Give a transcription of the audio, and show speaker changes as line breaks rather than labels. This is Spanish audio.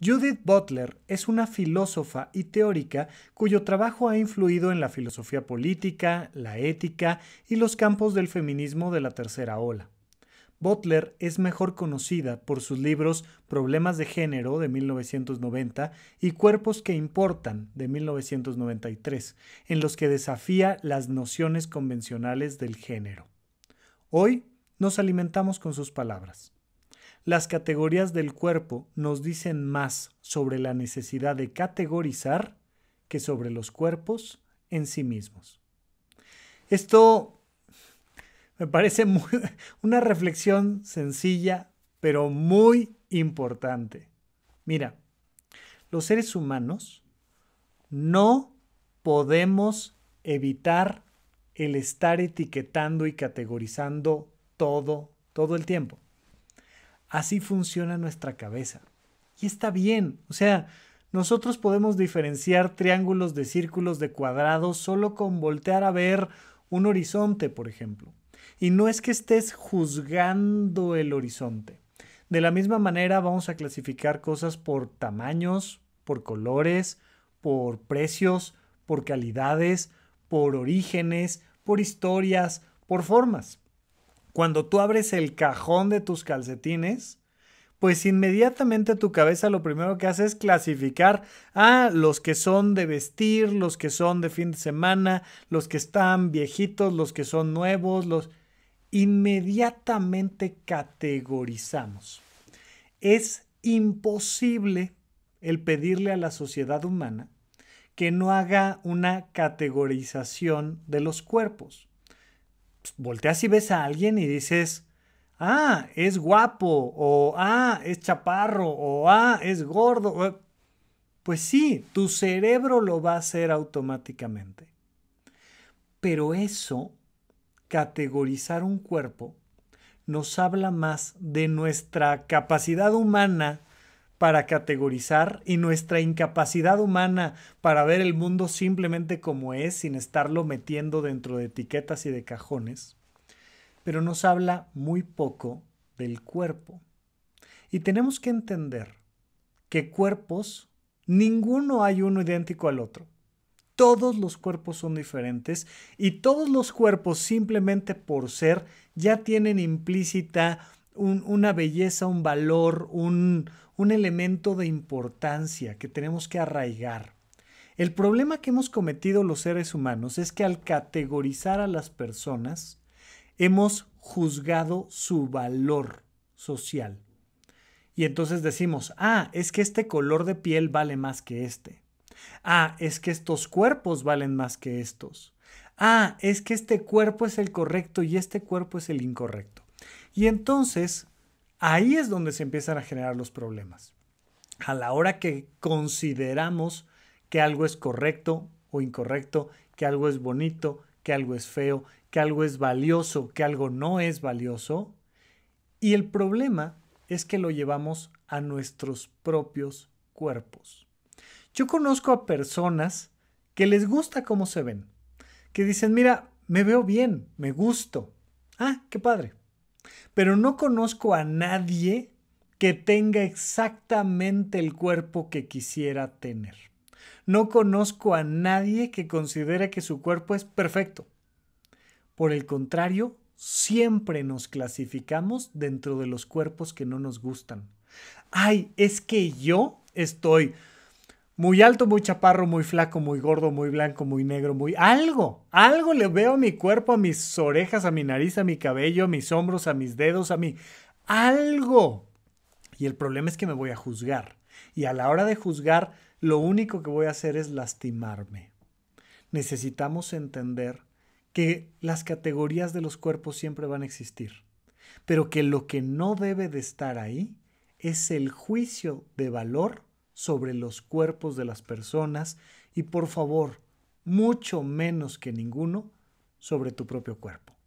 Judith Butler es una filósofa y teórica cuyo trabajo ha influido en la filosofía política, la ética y los campos del feminismo de la tercera ola. Butler es mejor conocida por sus libros Problemas de Género de 1990 y Cuerpos que Importan de 1993, en los que desafía las nociones convencionales del género. Hoy nos alimentamos con sus palabras. Las categorías del cuerpo nos dicen más sobre la necesidad de categorizar que sobre los cuerpos en sí mismos. Esto me parece una reflexión sencilla, pero muy importante. Mira, los seres humanos no podemos evitar el estar etiquetando y categorizando todo, todo el tiempo. Así funciona nuestra cabeza. Y está bien, o sea, nosotros podemos diferenciar triángulos de círculos de cuadrados solo con voltear a ver un horizonte, por ejemplo. Y no es que estés juzgando el horizonte. De la misma manera vamos a clasificar cosas por tamaños, por colores, por precios, por calidades, por orígenes, por historias, por formas. Cuando tú abres el cajón de tus calcetines, pues inmediatamente tu cabeza lo primero que hace es clasificar a ah, los que son de vestir, los que son de fin de semana, los que están viejitos, los que son nuevos, los inmediatamente categorizamos. Es imposible el pedirle a la sociedad humana que no haga una categorización de los cuerpos. Pues, volteas y ves a alguien y dices, ah, es guapo, o ah, es chaparro, o ah, es gordo. Pues sí, tu cerebro lo va a hacer automáticamente. Pero eso, categorizar un cuerpo, nos habla más de nuestra capacidad humana para categorizar y nuestra incapacidad humana para ver el mundo simplemente como es sin estarlo metiendo dentro de etiquetas y de cajones, pero nos habla muy poco del cuerpo. Y tenemos que entender que cuerpos, ninguno hay uno idéntico al otro. Todos los cuerpos son diferentes y todos los cuerpos simplemente por ser ya tienen implícita una belleza, un valor, un, un elemento de importancia que tenemos que arraigar. El problema que hemos cometido los seres humanos es que al categorizar a las personas, hemos juzgado su valor social. Y entonces decimos, ah, es que este color de piel vale más que este. Ah, es que estos cuerpos valen más que estos. Ah, es que este cuerpo es el correcto y este cuerpo es el incorrecto. Y entonces Ahí es donde se empiezan a generar los problemas. A la hora que consideramos que algo es correcto o incorrecto, que algo es bonito, que algo es feo, que algo es valioso, que algo no es valioso. Y el problema es que lo llevamos a nuestros propios cuerpos. Yo conozco a personas que les gusta cómo se ven, que dicen, mira, me veo bien, me gusto. Ah, qué padre. Pero no conozco a nadie que tenga exactamente el cuerpo que quisiera tener. No conozco a nadie que considere que su cuerpo es perfecto. Por el contrario, siempre nos clasificamos dentro de los cuerpos que no nos gustan. Ay, es que yo estoy muy alto, muy chaparro, muy flaco, muy gordo, muy blanco, muy negro, muy... Algo, algo le veo a mi cuerpo, a mis orejas, a mi nariz, a mi cabello, a mis hombros, a mis dedos, a mí. Algo. Y el problema es que me voy a juzgar. Y a la hora de juzgar, lo único que voy a hacer es lastimarme. Necesitamos entender que las categorías de los cuerpos siempre van a existir, pero que lo que no debe de estar ahí es el juicio de valor sobre los cuerpos de las personas y por favor, mucho menos que ninguno, sobre tu propio cuerpo.